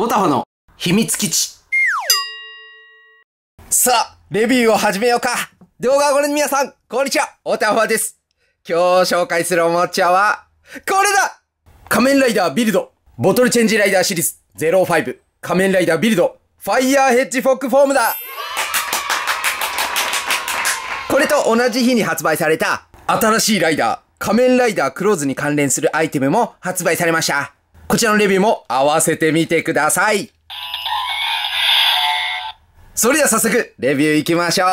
オタフの秘密基地。さあ、レビューを始めようか。動画をご覧の皆さん、こんにちは、オタファです。今日紹介するおもちゃは、これだ仮面ライダービルド、ボトルチェンジライダーシリーズ05、仮面ライダービルド、ファイヤーヘッジフォックフォームだこれと同じ日に発売された、新しいライダー、仮面ライダークローズに関連するアイテムも発売されました。こちらのレビューも合わせてみてください。それでは早速、レビュー行きましょう。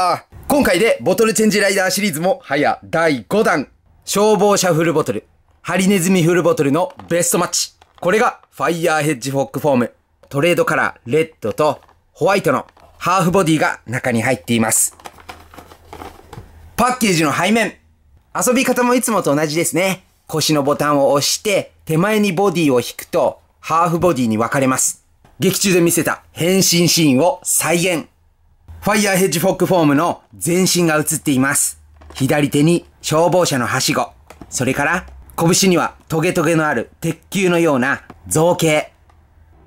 今回でボトルチェンジライダーシリーズも早第5弾。消防車フルボトル、ハリネズミフルボトルのベストマッチ。これがファイヤーヘッジフォックフォーム。トレードカラーレッドとホワイトのハーフボディが中に入っています。パッケージの背面。遊び方もいつもと同じですね。腰のボタンを押して、手前にボディを引くと、ハーフボディに分かれます。劇中で見せた変身シーンを再現。ファイヤーヘッジフォックフォームの全身が映っています。左手に消防車のはしご。それから、拳にはトゲトゲのある鉄球のような造形。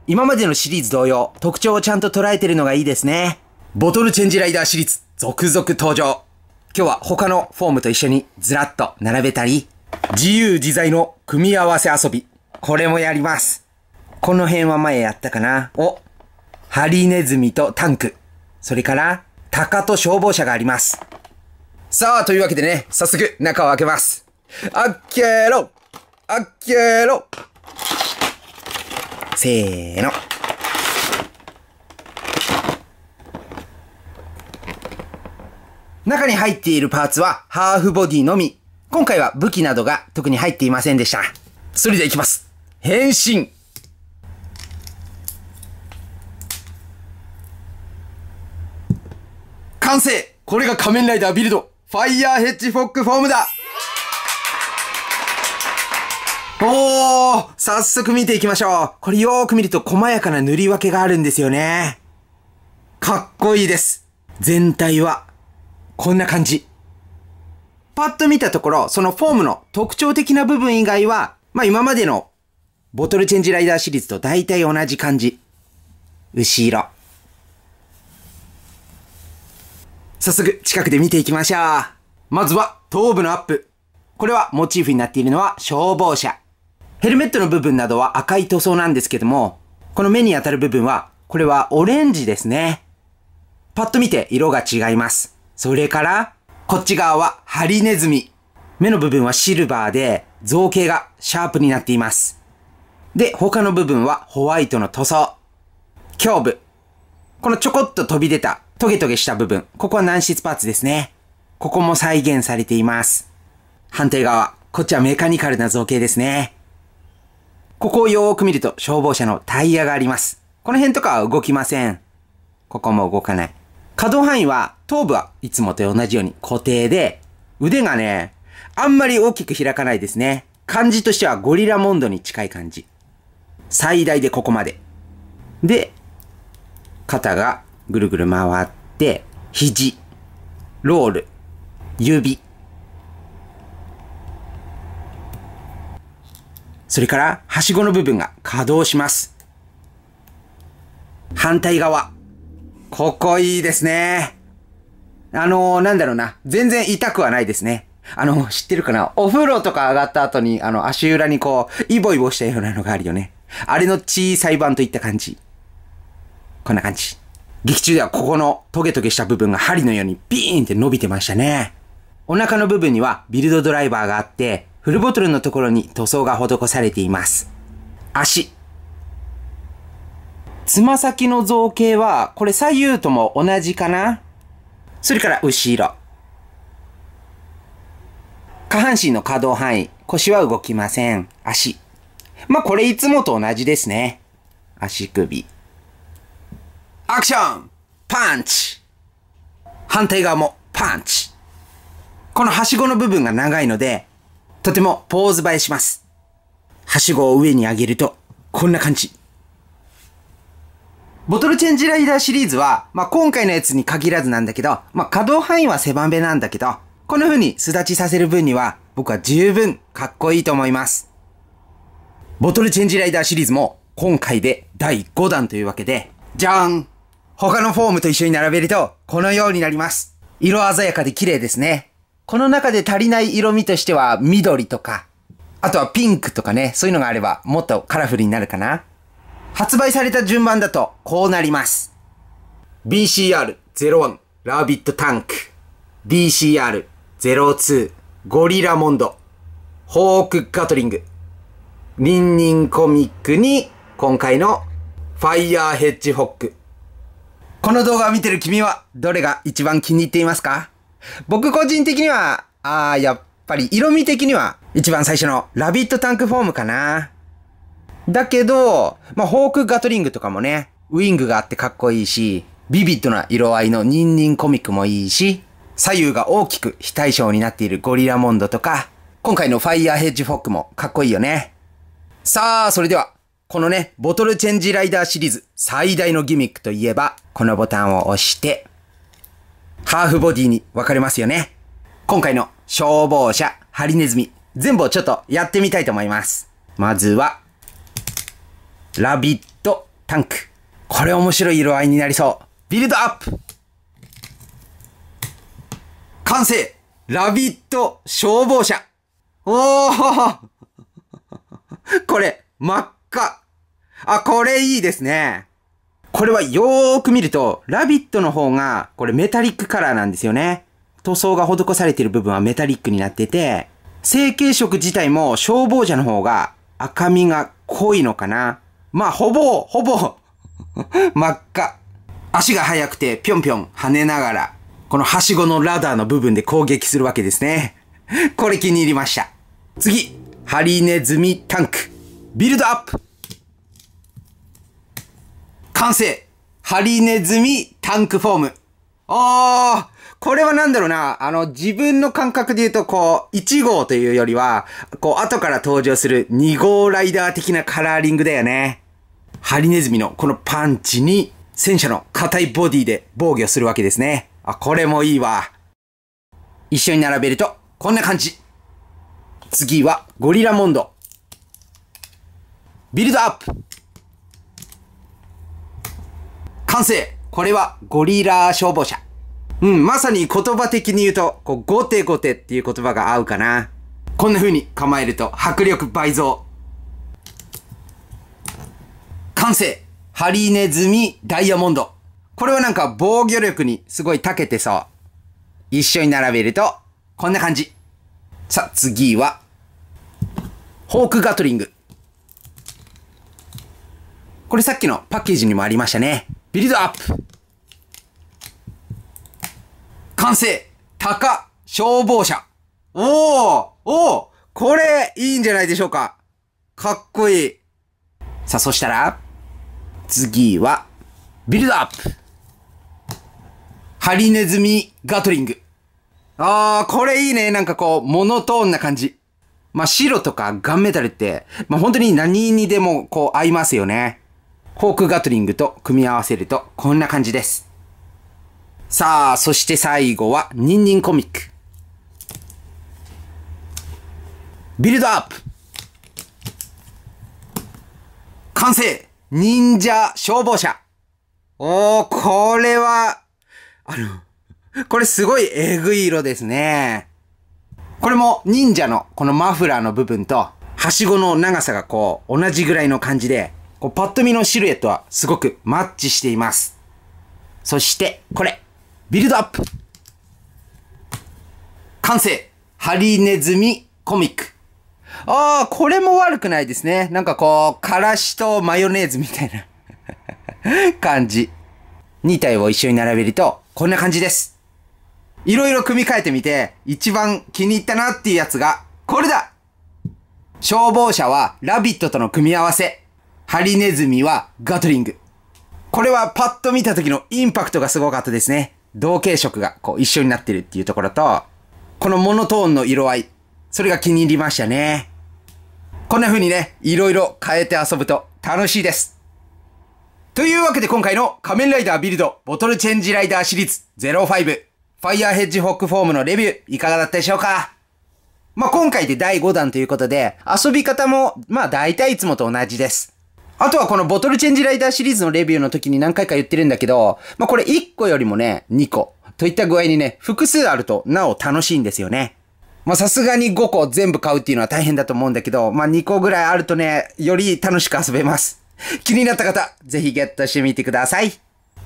今までのシリーズ同様、特徴をちゃんと捉えてるのがいいですね。ボトルチェンジライダーシリーズ、続々登場。今日は他のフォームと一緒にずらっと並べたり、自由自在の組み合わせ遊び。これもやります。この辺は前やったかな。お、ハリネズミとタンク。それから、鷹と消防車があります。さあ、というわけでね、早速中を開けます。開けろ開けろせーの。中に入っているパーツはハーフボディのみ。今回は武器などが特に入っていませんでした。それではいきます。変身完成これが仮面ライダービルドファイヤーヘッジフォックフォームだおー早速見ていきましょうこれよーく見ると細やかな塗り分けがあるんですよね。かっこいいです全体はこんな感じ。パッと見たところ、そのフォームの特徴的な部分以外は、まあ今までのボトルチェンジライダーシリーズと大体同じ感じ。後ろ。早速近くで見ていきましょう。まずは頭部のアップ。これはモチーフになっているのは消防車。ヘルメットの部分などは赤い塗装なんですけども、この目に当たる部分は、これはオレンジですね。パッと見て色が違います。それから、こっち側はハリネズミ。目の部分はシルバーで、造形がシャープになっています。で、他の部分はホワイトの塗装。胸部。このちょこっと飛び出た、トゲトゲした部分。ここは軟質パーツですね。ここも再現されています。反対側。こっちはメカニカルな造形ですね。ここをよーく見ると消防車のタイヤがあります。この辺とかは動きません。ここも動かない。可動範囲は、頭部はいつもと同じように固定で、腕がね、あんまり大きく開かないですね。感じとしてはゴリラモンドに近い感じ。最大でここまで。で、肩がぐるぐる回って、肘、ロール、指。それから、はしごの部分が稼働します。反対側。ここいいですね。あのー、なんだろうな。全然痛くはないですね。あの、知ってるかなお風呂とか上がった後に、あの、足裏にこう、イボイボしたようなのがあるよね。あれの小さい版といった感じ。こんな感じ。劇中ではここのトゲトゲした部分が針のようにビーンって伸びてましたね。お腹の部分にはビルドドライバーがあって、フルボトルのところに塗装が施されています。足、つま先の造形は、これ左右とも同じかなそれから後ろ。下半身の可動範囲。腰は動きません。足。まあ、これいつもと同じですね。足首。アクションパンチ反対側もパンチこのはしごの部分が長いので、とてもポーズ映えします。はしごを上に上げると、こんな感じ。ボトルチェンジライダーシリーズは、まあ、今回のやつに限らずなんだけど、まあ、可動範囲は狭めなんだけど、こんな風に巣立ちさせる分には、僕は十分かっこいいと思います。ボトルチェンジライダーシリーズも、今回で第5弾というわけで、じゃーん他のフォームと一緒に並べると、このようになります。色鮮やかで綺麗ですね。この中で足りない色味としては、緑とか、あとはピンクとかね、そういうのがあれば、もっとカラフルになるかな。発売された順番だとこうなります。BCR01 ラビットタンク DCR02 ゴリラモンドホークガトリングニンニンコミックに今回のファイヤーヘッジホックこの動画を見てる君はどれが一番気に入っていますか僕個人的には、あーやっぱり色味的には一番最初のラビットタンクフォームかな。だけど、まあ、ホークガトリングとかもね、ウィングがあってかっこいいし、ビビッドな色合いのニンニンコミックもいいし、左右が大きく非対称になっているゴリラモンドとか、今回のファイヤーヘッジフォックもかっこいいよね。さあ、それでは、このね、ボトルチェンジライダーシリーズ最大のギミックといえば、このボタンを押して、ハーフボディに分かれますよね。今回の消防車、ハリネズミ、全部をちょっとやってみたいと思います。まずは、ラビットタンク。これ面白い色合いになりそう。ビルドアップ完成ラビット消防車おー これ、真っ赤あ、これいいですね。これはよーく見ると、ラビットの方が、これメタリックカラーなんですよね。塗装が施されている部分はメタリックになってて、成型色自体も消防車の方が赤みが濃いのかな。まあ、ほぼ、ほぼ真っ赤。足が速くてぴょんぴょん跳ねながら、このはしごのラダーの部分で攻撃するわけですね。これ気に入りました。次、ハリネズミタンク。ビルドアップ完成ハリネズミタンクフォーム。あー、これはなんだろうな、あの、自分の感覚で言うと、こう、1号というよりは、こう、後から登場する2号ライダー的なカラーリングだよね。ハリネズミのこのパンチに、戦車の硬いボディで防御するわけですね。あ、これもいいわ。一緒に並べると、こんな感じ。次は、ゴリラモンド。ビルドアップ完成これはゴリラ消防車。うん、まさに言葉的に言うと、こう、ゴテゴテっていう言葉が合うかな。こんな風に構えると迫力倍増。完成ハリネズミダイヤモンド。これはなんか防御力にすごい長けてそう。一緒に並べると、こんな感じ。さあ、次は、ホークガトリング。これさっきのパッケージにもありましたね。ビルドアップ完成カ消防車おーおーこれ、いいんじゃないでしょうかかっこいい。さあ、そしたら、次は、ビルドアップハリネズミガトリング。あー、これいいね。なんかこう、モノトーンな感じ。まあ、白とかガンメタルって、まあ、本当に何にでもこう合いますよね。フォークガトリングと組み合わせるとこんな感じです。さあ、そして最後は、ニンニンコミック。ビルドアップ完成忍者消防車おー、これは、あの、これすごいえぐい色ですね。これも忍者のこのマフラーの部分と、はしごの長さがこう、同じぐらいの感じで、こうパッと見のシルエットはすごくマッチしています。そして、これ、ビルドアップ完成ハリネズミコミックああ、これも悪くないですね。なんかこう、からしとマヨネーズみたいな感じ。2体を一緒に並べると、こんな感じです。いろいろ組み替えてみて、一番気に入ったなっていうやつが、これだ消防車はラビットとの組み合わせ。ハリネズミはガトリング。これはパッと見た時のインパクトがすごかったですね。同系色がこう一緒になってるっていうところと、このモノトーンの色合い。それが気に入りましたね。こんな風にね、色々変えて遊ぶと楽しいです。というわけで今回の仮面ライダービルドボトルチェンジライダーシリーズ05ファイヤーヘッジホックフォームのレビューいかがだったでしょうかまあ、今回で第5弾ということで遊び方もまあ大体いつもと同じです。あとはこのボトルチェンジライダーシリーズのレビューの時に何回か言ってるんだけど、まあ、これ1個よりもね、2個といった具合にね、複数あるとなお楽しいんですよね。まさすがに5個全部買うっていうのは大変だと思うんだけど、まあ、2個ぐらいあるとね、より楽しく遊べます。気になった方、ぜひゲットしてみてください。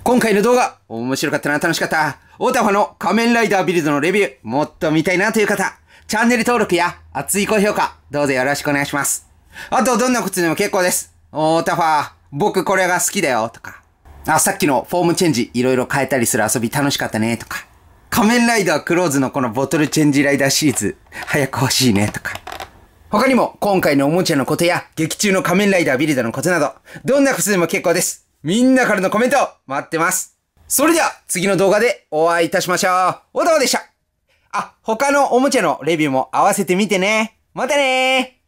今回の動画、面白かったな、楽しかった。オタファの仮面ライダービルドのレビュー、もっと見たいなという方、チャンネル登録や熱い高評価、どうぞよろしくお願いします。あと、どんなことでも結構です。おー、タファー、僕これが好きだよ、とか。あ、さっきのフォームチェンジ、いろいろ変えたりする遊び楽しかったね、とか。仮面ライダークローズのこのボトルチェンジライダーシリーズ、早く欲しいね、とか。他にも、今回のおもちゃのことや、劇中の仮面ライダービルドのことなど、どんなことでも結構です。みんなからのコメント、待ってます。それでは、次の動画でお会いいたしましょう。おどうでしたあ、他のおもちゃのレビューも合わせてみてね。またねー